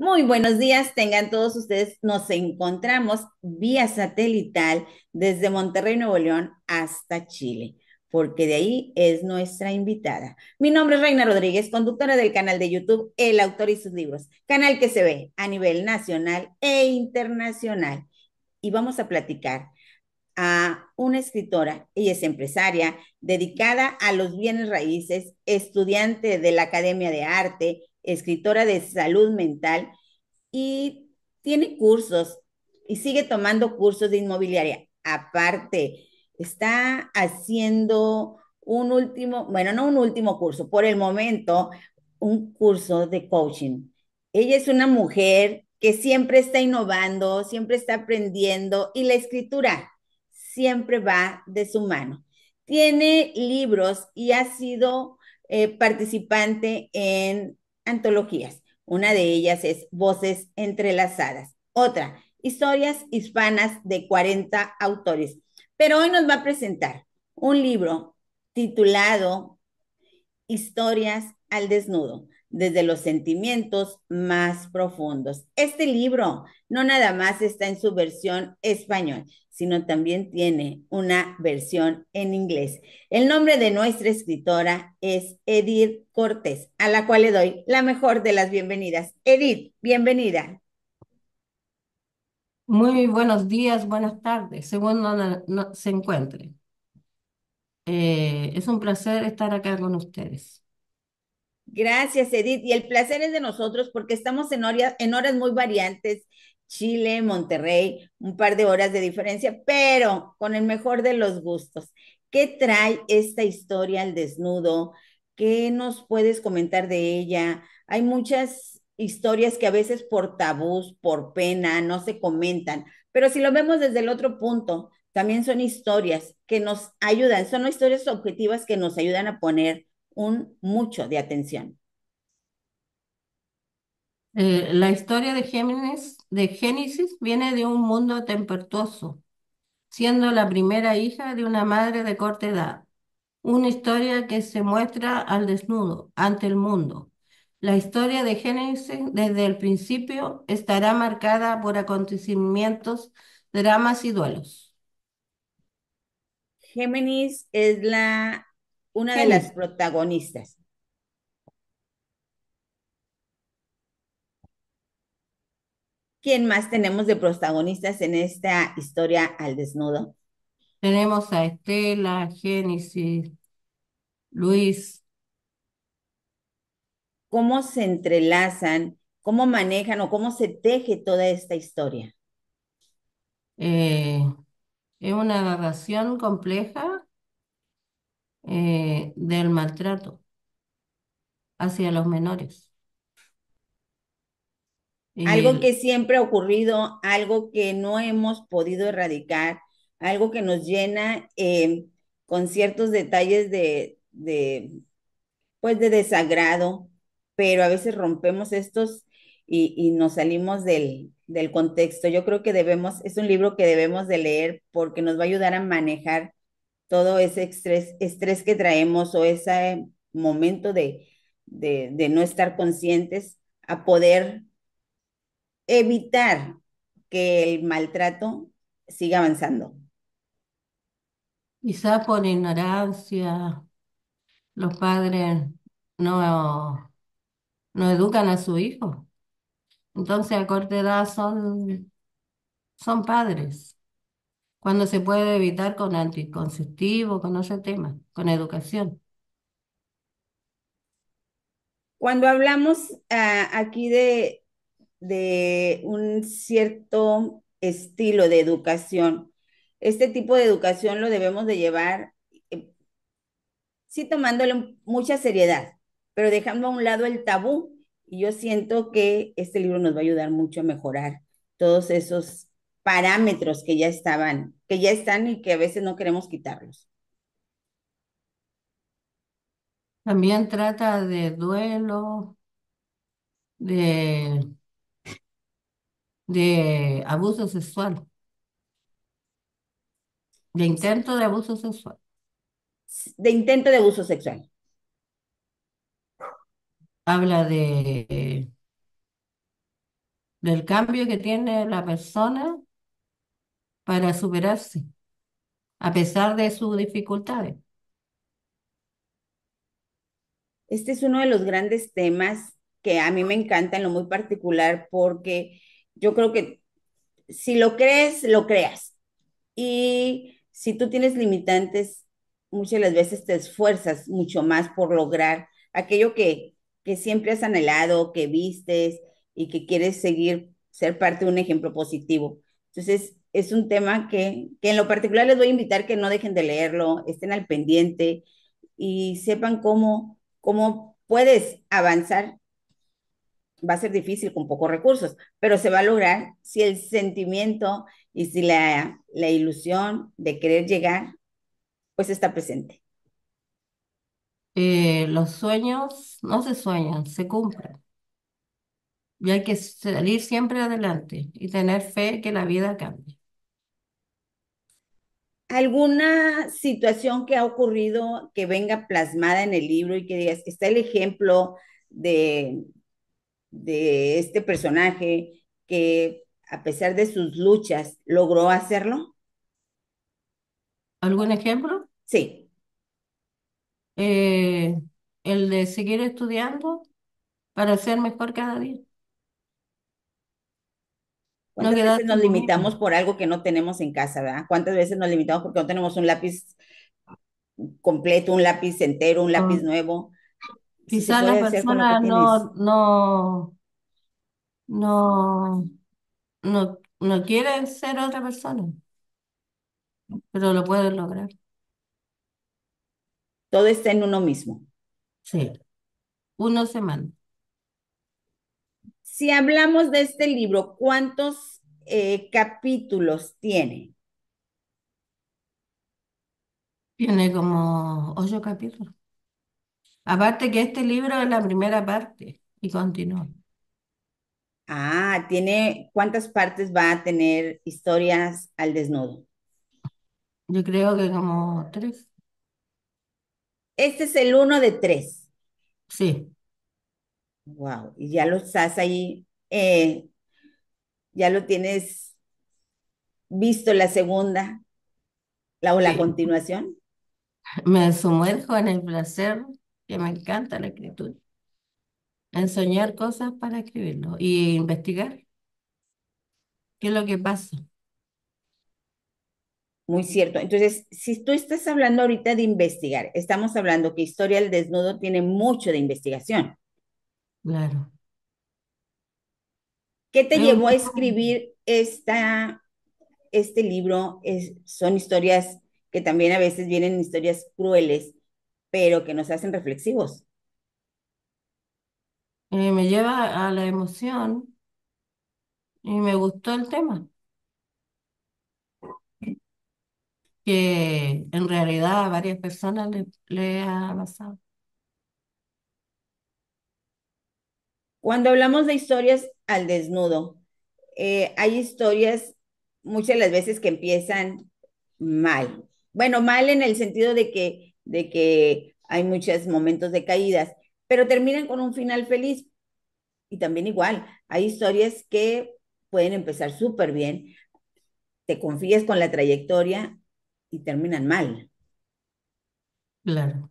Muy buenos días, tengan todos ustedes. Nos encontramos vía satelital desde Monterrey, Nuevo León, hasta Chile, porque de ahí es nuestra invitada. Mi nombre es Reina Rodríguez, conductora del canal de YouTube El Autor y sus Libros, canal que se ve a nivel nacional e internacional. Y vamos a platicar a una escritora, ella es empresaria, dedicada a los bienes raíces, estudiante de la Academia de Arte, escritora de salud mental y tiene cursos y sigue tomando cursos de inmobiliaria. Aparte, está haciendo un último, bueno, no un último curso, por el momento, un curso de coaching. Ella es una mujer que siempre está innovando, siempre está aprendiendo y la escritura siempre va de su mano. Tiene libros y ha sido eh, participante en antologías. Una de ellas es Voces entrelazadas. Otra, Historias hispanas de 40 autores. Pero hoy nos va a presentar un libro titulado Historias al desnudo, desde los sentimientos más profundos. Este libro no nada más está en su versión español, sino también tiene una versión en inglés. El nombre de nuestra escritora es Edith Cortés, a la cual le doy la mejor de las bienvenidas. Edith, bienvenida. Muy buenos días, buenas tardes, según se encuentre. Eh, es un placer estar acá con ustedes. Gracias, Edith. Y el placer es de nosotros porque estamos en, en horas muy variantes Chile, Monterrey, un par de horas de diferencia, pero con el mejor de los gustos. ¿Qué trae esta historia al desnudo? ¿Qué nos puedes comentar de ella? Hay muchas historias que a veces por tabús, por pena, no se comentan, pero si lo vemos desde el otro punto, también son historias que nos ayudan, son historias objetivas que nos ayudan a poner un mucho de atención. Eh, la historia de Géminis de Génesis viene de un mundo tempestuoso, siendo la primera hija de una madre de corta edad. Una historia que se muestra al desnudo, ante el mundo. La historia de Génesis desde el principio estará marcada por acontecimientos, dramas y duelos. Géminis es la, una de las protagonistas. ¿Quién más tenemos de protagonistas en esta historia al desnudo? Tenemos a Estela, Génesis, Luis. ¿Cómo se entrelazan, cómo manejan o cómo se teje toda esta historia? Eh, es una narración compleja eh, del maltrato hacia los menores. Algo que siempre ha ocurrido, algo que no hemos podido erradicar, algo que nos llena eh, con ciertos detalles de, de, pues de desagrado, pero a veces rompemos estos y, nos salimos del, del, contexto. Yo creo que debemos, es un libro que debemos de leer porque nos va a ayudar a manejar todo ese estrés, estrés que traemos o ese momento de, de, de no estar conscientes a poder evitar que el maltrato siga avanzando. Quizás por ignorancia, los padres no, no educan a su hijo. Entonces, a corta edad son, padres. Cuando se puede evitar con anticonceptivo, con otro tema, con educación. Cuando hablamos ah, aquí de, de un cierto estilo de educación. Este tipo de educación lo debemos de llevar, eh, sí tomándole mucha seriedad, pero dejando a un lado el tabú. Y yo siento que este libro nos va a ayudar mucho a mejorar todos esos parámetros que ya estaban, que ya están y que a veces no queremos quitarlos. También trata de duelo, de de abuso sexual, de intento de abuso sexual. De intento de abuso sexual. Habla de del cambio que tiene la persona para superarse, a pesar de sus dificultades. Este es uno de los grandes temas que a mí me encanta en lo muy particular porque yo creo que si lo crees, lo creas. Y si tú tienes limitantes, muchas de las veces te esfuerzas mucho más por lograr aquello que, que siempre has anhelado, que vistes y que quieres seguir, ser parte de un ejemplo positivo. Entonces, es un tema que, en lo particular les voy a invitar que no dejen de leerlo, estén al pendiente y sepan cómo, cómo puedes avanzar va a ser difícil con pocos recursos, pero se va a lograr si el sentimiento y si la, la ilusión de querer llegar, pues está presente. Eh, los sueños no se sueñan, se cumplen. Y hay que salir siempre adelante y tener fe que la vida cambie. ¿Alguna situación que ha ocurrido que venga plasmada en el libro y que digas está el ejemplo de, de este personaje que a pesar de sus luchas logró hacerlo? ¿Algún ejemplo? Sí. Eh, el de seguir estudiando para ser mejor cada día. ¿Cuántas veces nos limitamos por algo que no tenemos en casa, verdad? ¿Cuántas veces nos limitamos porque no tenemos un lápiz completo, un lápiz entero, un ah. lápiz nuevo? quizá la persona no, no, no, no, quiere ser otra persona, pero lo puede lograr. Todo está en uno mismo. Sí, uno se manda. Si hablamos de este libro, ¿cuántos eh, capítulos tiene? Tiene como ocho capítulos. Aparte que este libro es la primera parte y continúa. Ah, tiene, ¿cuántas partes va a tener historias al desnudo? Yo creo que como tres. Este es el uno de tres. Sí. Wow, y ya lo estás ahí, eh, ya lo tienes visto la segunda o la continuación. Me sumerjo en el placer que me encanta la escritura. Ensoñar cosas para escribirlo y investigar qué es lo que pasa. Muy cierto. Entonces, si tú estás hablando ahorita de investigar, estamos hablando que Historia del Desnudo tiene mucho de investigación. Claro. ¿Qué te llevó a escribir esta, este libro? Es, son historias que también a veces vienen historias crueles pero que nos hacen reflexivos. y eh, me lleva a la emoción y me gustó el tema. Que en realidad a varias personas le, ha pasado. Cuando hablamos de historias al desnudo, eh, hay historias muchas de las veces que empiezan mal. Bueno, mal en el sentido de que de que hay muchos momentos de caídas, pero terminan con un final feliz. Y también igual, hay historias que pueden empezar súper bien, te confías con la trayectoria y terminan mal. Claro.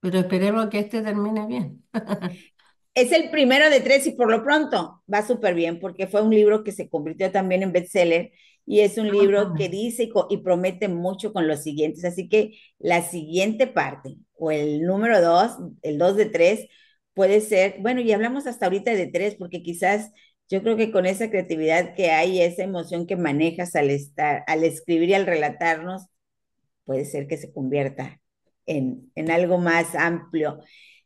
Pero esperemos que este termine bien. es el primero de tres y por lo pronto va súper bien porque fue un libro que se convirtió también en bestseller y es un libro ah. que dice y, promete mucho con los siguientes. Así que la siguiente parte, o el número dos, el dos de tres, puede ser, bueno, y hablamos hasta ahorita de tres, porque quizás yo creo que con esa creatividad que hay, esa emoción que manejas al estar, al escribir y al relatarnos, puede ser que se convierta en, en algo más amplio.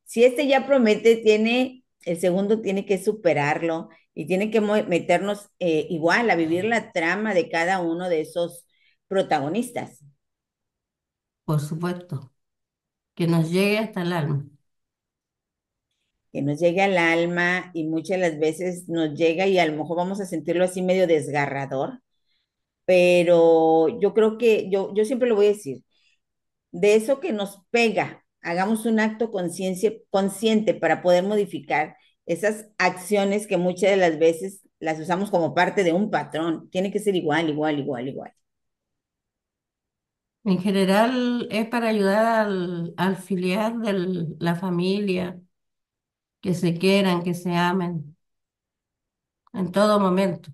Si este ya promete, tiene, el segundo tiene que superarlo, y tiene que meternos eh, igual a vivir la trama de cada uno de esos protagonistas. Por supuesto, que nos llegue hasta el alma. Que nos llegue al alma y muchas las veces nos llega y a lo mejor vamos a sentirlo así medio desgarrador, pero yo creo que yo, yo siempre lo voy a decir, de eso que nos pega, hagamos un acto consciente para poder modificar esas acciones que muchas de las veces las usamos como parte de un patrón. Tiene que ser igual, igual, igual, igual. En general es para ayudar al, al filiar de la familia, que se quieran, que se amen, en todo momento.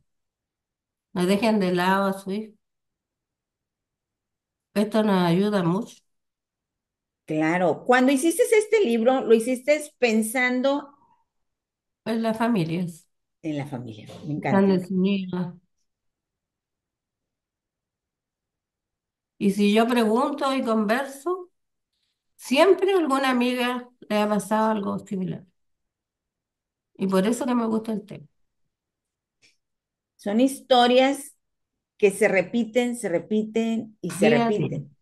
No dejen de lado a su hijo. Esto nos ayuda mucho. Claro, cuando hiciste este libro, ¿lo hiciste pensando pues en las familias, en las familias, Me encanta. Y si yo pregunto y converso, siempre alguna amiga le ha pasado algo similar. Y por eso que me gusta el tema. Son historias que se repiten, se repiten y se repiten.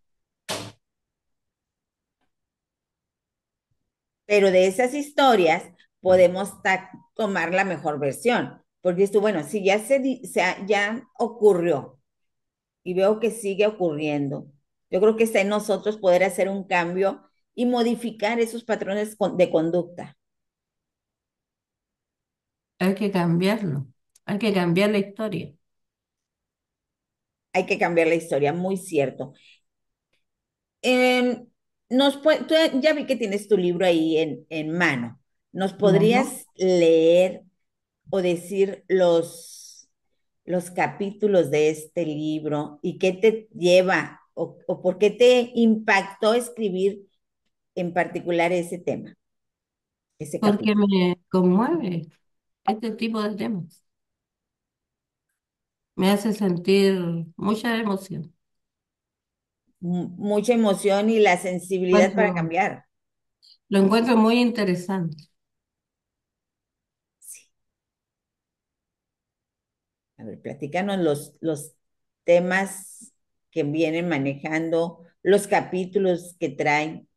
Pero de esas historias podemos tomar la mejor versión. Porque esto, bueno, si ya, se, ya ocurrió y veo que sigue ocurriendo, yo creo que está en nosotros poder hacer un cambio y modificar esos patrones de conducta. Hay que cambiarlo, hay que cambiar la historia. Hay que cambiar la historia, muy cierto. Em, nos, ya vi que tienes tu libro ahí en, en mano. ¿Nos podrías leer o decir los, los capítulos de este libro y qué te lleva o, por qué te impactó escribir en particular ese tema? Porque me conmueve este tipo de temas. Me hace sentir mucha emoción. mucha emoción y la sensibilidad pues para cambiar. Lo encuentro muy interesante. A ver, platícanos los, los temas que vienen manejando, los capítulos que traen.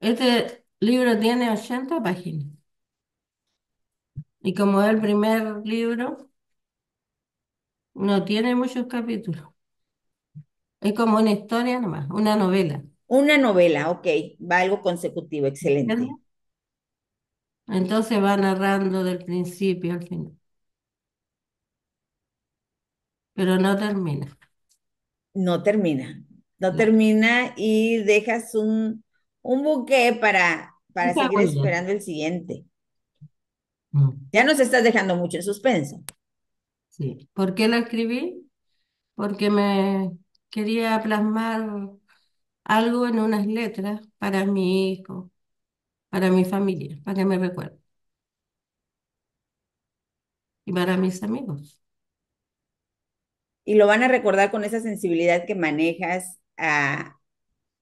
Este libro tiene 80 páginas. Y como es el primer libro, no tiene muchos capítulos. Es como una historia nomás, una novela. Una novela, ok, va algo consecutivo, excelente. Entonces va narrando del principio al final. Pero no termina. No termina. No, termina y dejas un, un buque para, para seguir esperando el siguiente. Mm. Ya nos estás dejando mucho en suspenso. Sí. ¿Por qué la escribí? Porque me quería plasmar algo en unas letras para mi hijo, para mi familia, para que me recuerde. Y para mis amigos y lo van a recordar con esa sensibilidad que manejas a,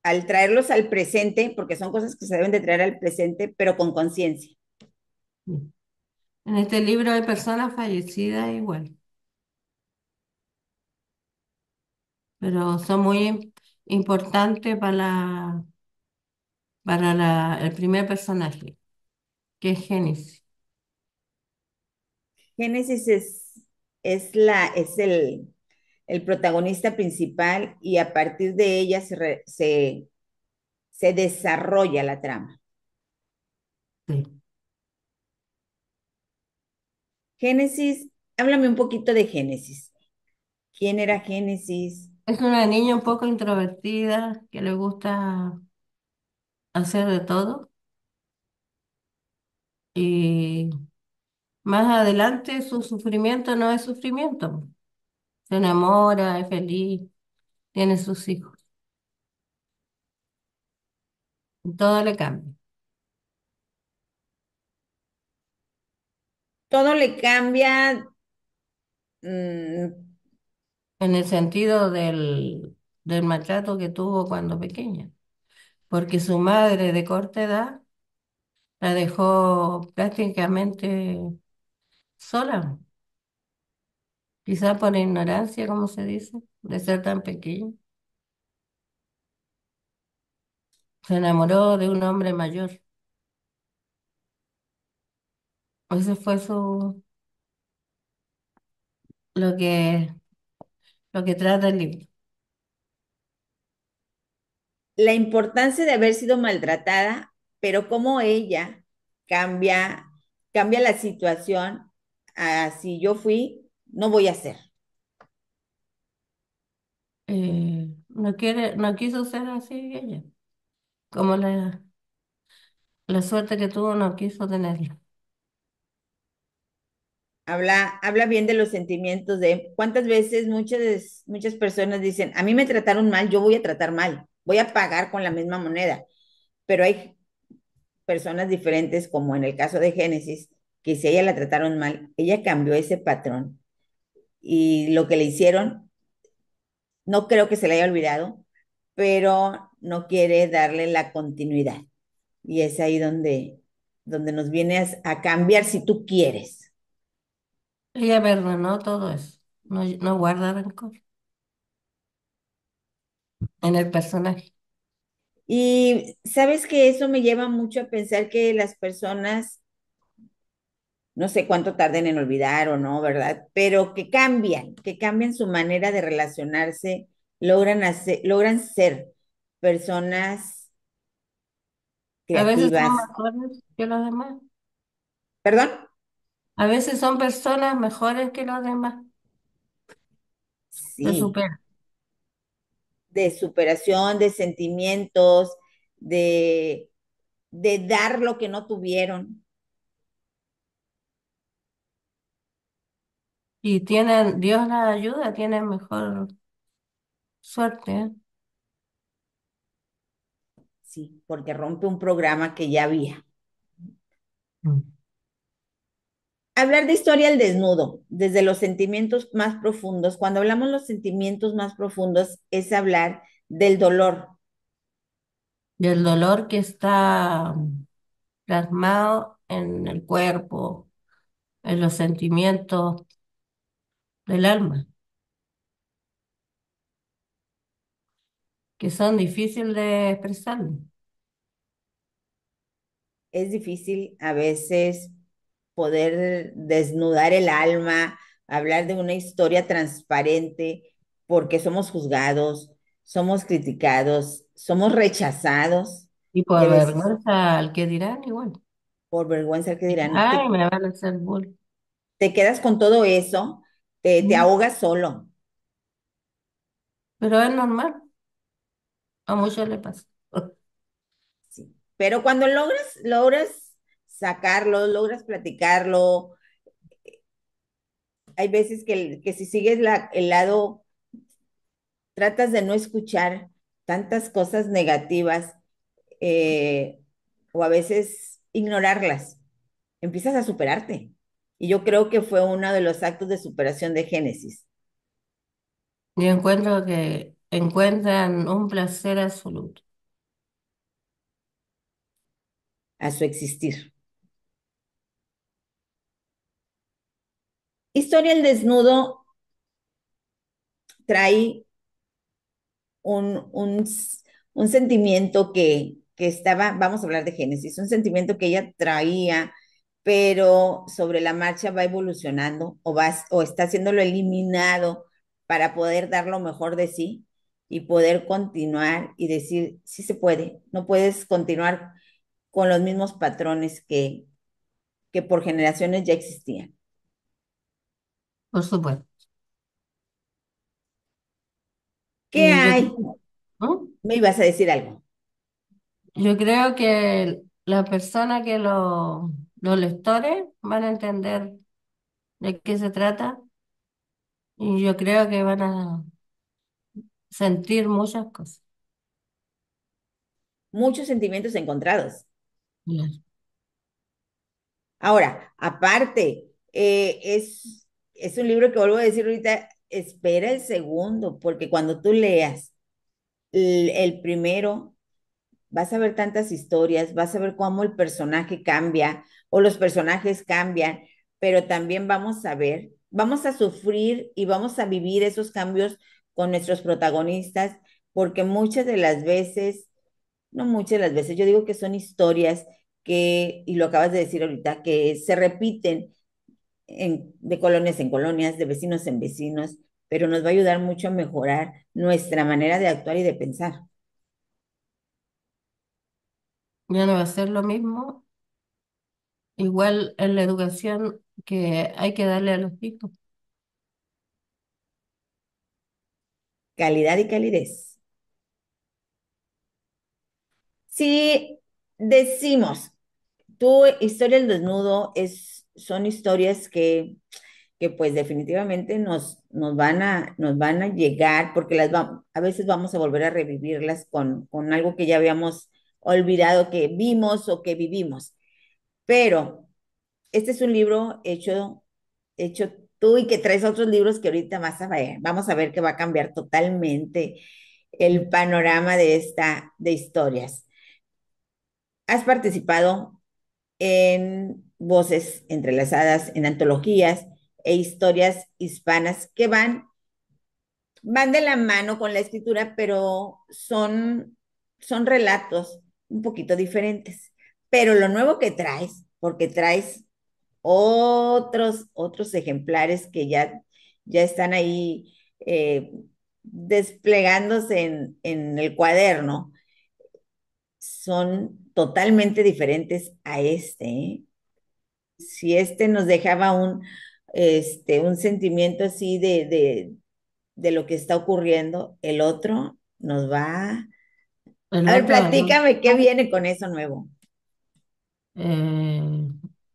al traerlos al presente, porque son cosas que se deben de traer al presente, pero con conciencia. En este libro hay personas fallecidas igual. Pero son muy importantes para, para la, el primer personaje, que es Génesis. Génesis es, es, la, es el, el protagonista principal y a partir de ella se, se, desarrolla la trama. Sí. Génesis, háblame un poquito de Génesis. ¿Quién era Génesis? Es una niña un poco introvertida que le gusta hacer de todo. Y más adelante su sufrimiento no es sufrimiento se enamora, es feliz, tiene sus hijos. Todo le cambia. Todo le cambia mm, En el sentido del, del maltrato que tuvo cuando pequeña. Porque su madre de corta edad la dejó prácticamente sola. Quizá por ignorancia, como se dice, de ser tan pequeño. Se enamoró de un hombre mayor. Ese fue su, lo que, lo que trata el libro. La importancia de haber sido maltratada, pero cómo ella cambia, cambia la situación. así yo fui no voy a hacer. Eh, no quiere, no quiso ser así ella. Como la, la suerte que tuvo no quiso tenerla. Habla, habla bien de los sentimientos de cuántas veces muchas, muchas personas dicen, a mí me trataron mal, yo voy a tratar mal, voy a pagar con la misma moneda. Pero hay personas diferentes, como en el caso de Génesis, que si ella la trataron mal, ella cambió ese patrón y lo que le hicieron, no creo que se le haya olvidado, pero no quiere darle la continuidad. Y es ahí donde, donde nos vienes a cambiar si tú quieres. Ella no todo es no, no guarda rencor en el personaje. Y sabes que eso me lleva mucho a pensar que las personas no sé cuánto tarden en olvidar o no, ¿verdad? Pero que cambian, que cambian su manera de relacionarse, logran, hacer, logran ser personas creativas. A veces son mejores que los demás. ¿Perdón? A veces son personas mejores que los demás. Sí. De superación, de sentimientos, de, de dar lo que no tuvieron, Y tienen, Dios la ayuda, tienen mejor suerte, Sí, porque rompe un programa que ya había. Mm. Hablar de historia al desnudo, desde los sentimientos más profundos. Cuando hablamos de los sentimientos más profundos, es hablar del dolor. Del dolor que está mm, plasmado en el cuerpo, en los sentimientos del alma, que son difíciles de expresar. Es difícil a veces poder desnudar el alma, hablar de una historia transparente, porque somos juzgados, somos criticados, somos rechazados. Y por vergüenza al que dirán igual. Por vergüenza al que dirán. Te quedas con todo eso te, mm. ahogas solo. Pero es normal. A muchos le pasa. Sí. Pero cuando logras, logras sacarlo, logras platicarlo, hay veces que, que si sigues la, el lado, tratas de no escuchar tantas cosas negativas eh, o a veces ignorarlas. Empiezas a superarte. Y yo creo que fue uno de los actos de superación de Génesis. Yo encuentro que encuentran un placer absoluto. A su existir. Historia del desnudo trae un, sentimiento que, que estaba, vamos a hablar de Génesis, un sentimiento que ella traía pero sobre la marcha va evolucionando o, vas o está haciéndolo eliminado para poder dar lo mejor de sí y poder continuar y decir, sí se puede, no puedes continuar con los mismos patrones que, que por generaciones ya existían. Por supuesto. ¿Qué hay? ¿Mm? Me ibas a decir algo. Yo creo que la persona que lo los lectores van a entender de qué se trata y yo creo que van a sentir muchas cosas. Muchos sentimientos encontrados. Ahora, aparte, eh, es, es un libro que vuelvo a decir ahorita, espera el segundo, porque cuando tú leas el primero, vas a ver tantas historias, vas a ver cómo el personaje cambia, o los personajes cambian, pero también vamos a ver, vamos a sufrir y vamos a vivir esos cambios con nuestros protagonistas, porque muchas de las veces, no muchas de las veces, yo digo que son historias que, y lo acabas de decir ahorita, que se repiten en, de colonias en colonias, de vecinos en vecinos, pero nos va a ayudar mucho a mejorar nuestra manera de actuar y de pensar. Ya no va a ser lo mismo Igual en la educación que hay que darle a los hijos. Calidad y calidez. Si decimos, tu historia del desnudo es, son historias que, que pues definitivamente nos, nos, van a, nos van a llegar porque las va, a veces vamos a volver a revivirlas con, con algo que ya habíamos olvidado que vimos o que vivimos. Pero este es un libro hecho, hecho tú y que traes otros libros que ahorita vas vamos a ver que va a cambiar totalmente el panorama de esta, de historias. Has participado en voces entrelazadas, en antologías e historias hispanas que van, van de la mano con la escritura, pero son, son relatos un poquito diferentes pero lo nuevo que traes, porque traes otros, otros ejemplares que ya, ya están ahí eh, desplegándose en, el cuaderno, son totalmente diferentes a este. ¿eh? Si este nos dejaba un, este, un sentimiento así de, de, lo que está ocurriendo, el otro nos va... a ver, platícame qué viene con eso nuevo. Eh,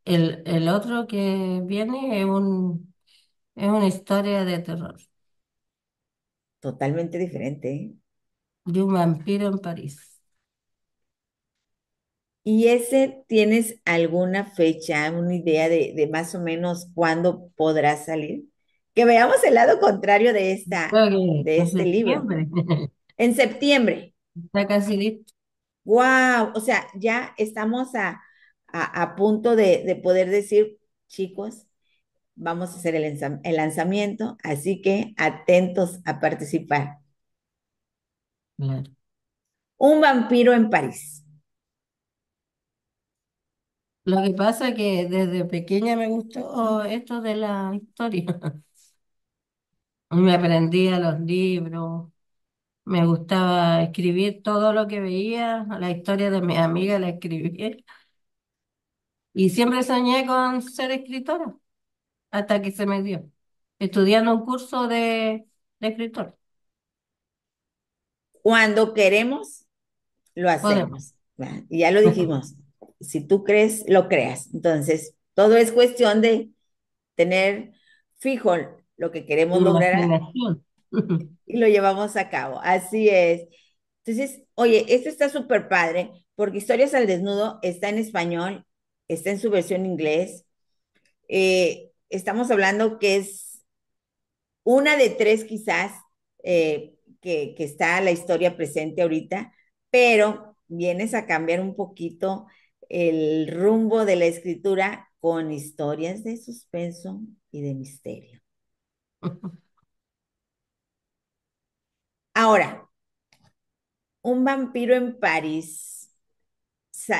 el, otro que viene es un, es una historia de terror, Totalmente diferente, ¿eh? de un vampiro en París. ¿Y ese tienes alguna fecha, una idea de, más o menos cuándo podrá salir? Que veamos el lado contrario de esta, este libro. En septiembre. Está casi listo. Wow, o sea, ya estamos a a, punto de, poder decir, chicos, vamos a hacer el, lanzamiento, así que atentos a participar. Un vampiro en París. Lo que pasa es que desde pequeña me gustó esto de la historia. Me aprendía los libros, me gustaba escribir todo lo que veía, la historia de mi amiga la escribí y siempre soñé con ser escritora, hasta que se me dio, estudiando un curso de, escritor. Cuando queremos, lo hacemos. Y Ya lo dijimos. si tú crees, lo creas. Entonces, todo es cuestión de tener fijo lo que queremos lograr y lo llevamos a cabo. Así es. Entonces, oye, esto está súper padre porque Historias al Desnudo está en español está en su versión inglés. Eh, estamos hablando que es una de tres quizás eh, que, está la historia presente ahorita, pero vienes a cambiar un poquito el rumbo de la escritura con historias de suspenso y de misterio. Ahora, un vampiro en París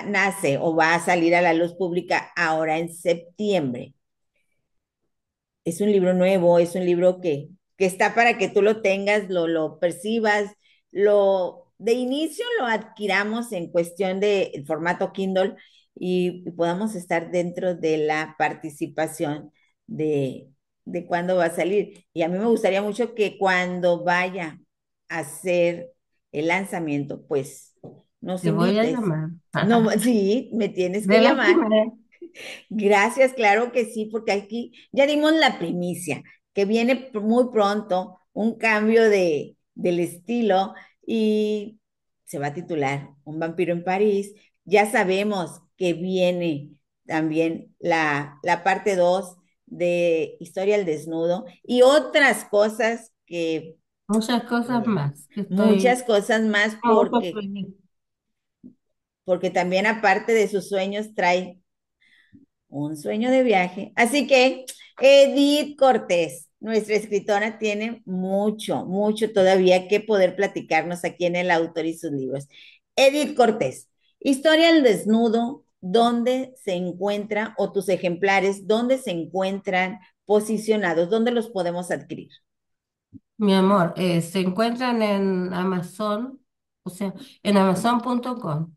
nace o va a salir a la luz pública ahora en septiembre. Es un libro nuevo, es un libro que, que está para que tú lo tengas, lo, lo percibas, lo de inicio lo adquiramos en cuestión del de formato Kindle y, podamos estar dentro de la participación de, de cuándo va a salir. Y a mí me gustaría mucho que cuando vaya a hacer el lanzamiento, pues no Te voy a llamar. No, sí, me tienes que llamar. Gracias, claro que sí, porque aquí ya dimos la primicia, que viene muy pronto un cambio de, del estilo y se va a titular Un vampiro en París. Ya sabemos que viene también la, la parte 2 de Historia al Desnudo y otras cosas que... Muchas cosas más. Muchas cosas más porque porque también aparte de sus sueños trae un sueño de viaje. Así que Edith Cortés, nuestra escritora, tiene mucho, mucho todavía que poder platicarnos aquí en el autor y sus libros. Edith Cortés, Historia del Desnudo, ¿dónde se encuentra o tus ejemplares, dónde se encuentran posicionados, dónde los podemos adquirir? Mi amor, eh, se encuentran en Amazon, o sea, en amazon.com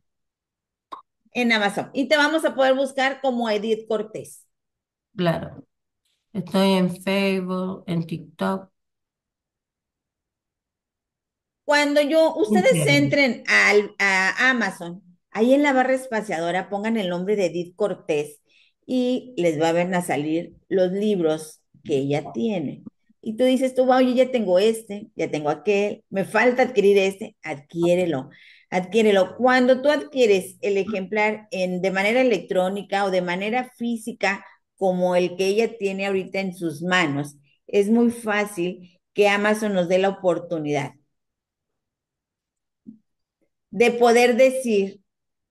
en Amazon. Y te vamos a poder buscar como Edith Cortés. Claro. Estoy en Facebook, en TikTok. Cuando yo, ustedes entren al, a Amazon, ahí en la barra espaciadora pongan el nombre de Edith Cortés y les va a ver a salir los libros que ella tiene. Y tú dices, tú, oye, yo ya tengo este, ya tengo aquel, me falta adquirir este, adquiérelo adquiérelo. Cuando tú adquieres el ejemplar en, de manera electrónica o de manera física, como el que ella tiene ahorita en sus manos, es muy fácil que Amazon nos dé la oportunidad de poder decir,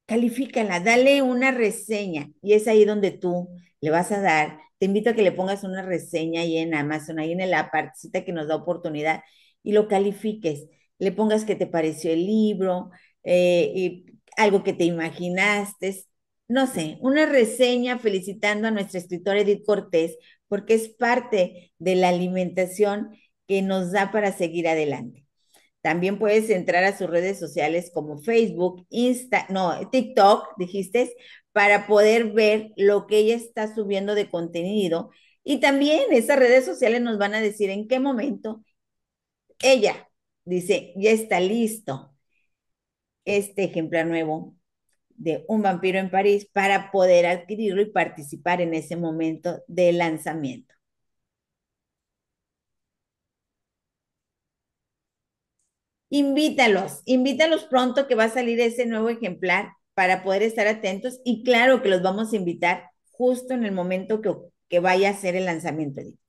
califícala, dale una reseña. Y es ahí donde tú le vas a dar. Te invito a que le pongas una reseña ahí en Amazon, ahí en la partecita que nos da oportunidad y lo califiques. Le pongas que te pareció el libro, eh, algo que te imaginaste, no sé, una reseña felicitando a nuestra escritora Edith Cortés, porque es parte de la alimentación que nos da para seguir adelante. También puedes entrar a sus redes sociales como Facebook, Insta, no, TikTok, dijiste, para poder ver lo que ella está subiendo de contenido. Y también esas redes sociales nos van a decir en qué momento ella dice, ya está listo este ejemplar nuevo de Un vampiro en París para poder adquirirlo y participar en ese momento de lanzamiento. Invítalos, invítalos pronto que va a salir ese nuevo ejemplar para poder estar atentos y claro que los vamos a invitar justo en el momento que, que vaya a ser el lanzamiento. Edith.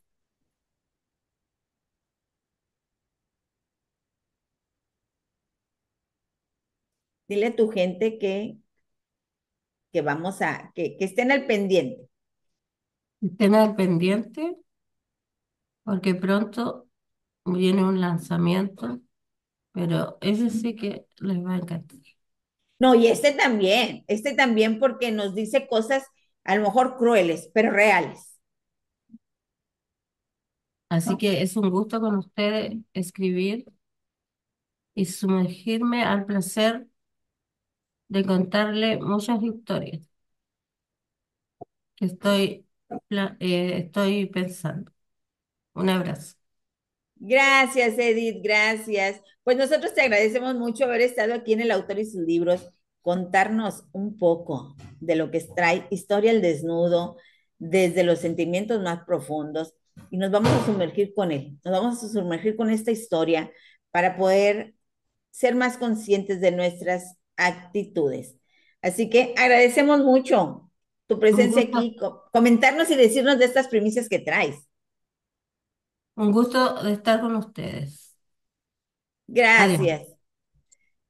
dile a tu gente que, que vamos a, que, que estén al pendiente. Estén al pendiente, porque pronto viene un lanzamiento, pero ese sí que les va a encantar. No, y este también, este también porque nos dice cosas a lo mejor crueles, pero reales. Así que es un gusto con ustedes escribir y sumergirme al placer de contarle muchas historias estoy, eh, estoy pensando. Un abrazo. Gracias, Edith, gracias. Pues nosotros te agradecemos mucho haber estado aquí en El Autor y sus libros, contarnos un poco de lo que trae Historia al Desnudo, desde los sentimientos más profundos, y nos vamos a sumergir con él, nos vamos a sumergir con esta historia para poder ser más conscientes de nuestras actitudes. Así que agradecemos mucho tu presencia aquí, comentarnos y decirnos de estas primicias que traes. Un gusto de estar con ustedes. Gracias.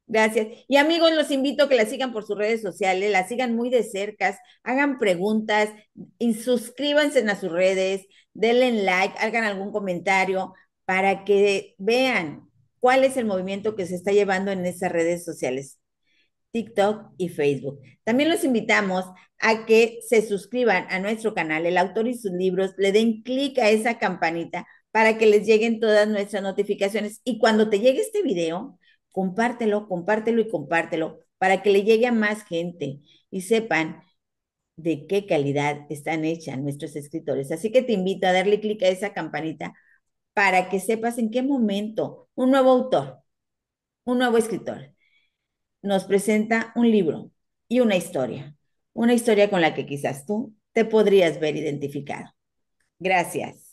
Gracias. Y amigos, los invito a que la sigan por sus redes sociales, la sigan muy de cerca, hagan preguntas, y suscríbanse a sus redes, denle like, hagan algún comentario para que vean cuál es el movimiento que se está llevando en esas redes sociales. TikTok y Facebook. También los invitamos a que se suscriban a nuestro canal, El Autor y sus libros, le den clic a esa campanita para que les lleguen todas nuestras notificaciones. Y cuando te llegue este video, compártelo, compártelo y compártelo para que le llegue a más gente y sepan de qué calidad están hechas nuestros escritores. Así que te invito a darle clic a esa campanita para que sepas en qué momento un nuevo autor, un nuevo escritor nos presenta un libro y una historia, una historia con la que quizás tú te podrías ver identificado. Gracias.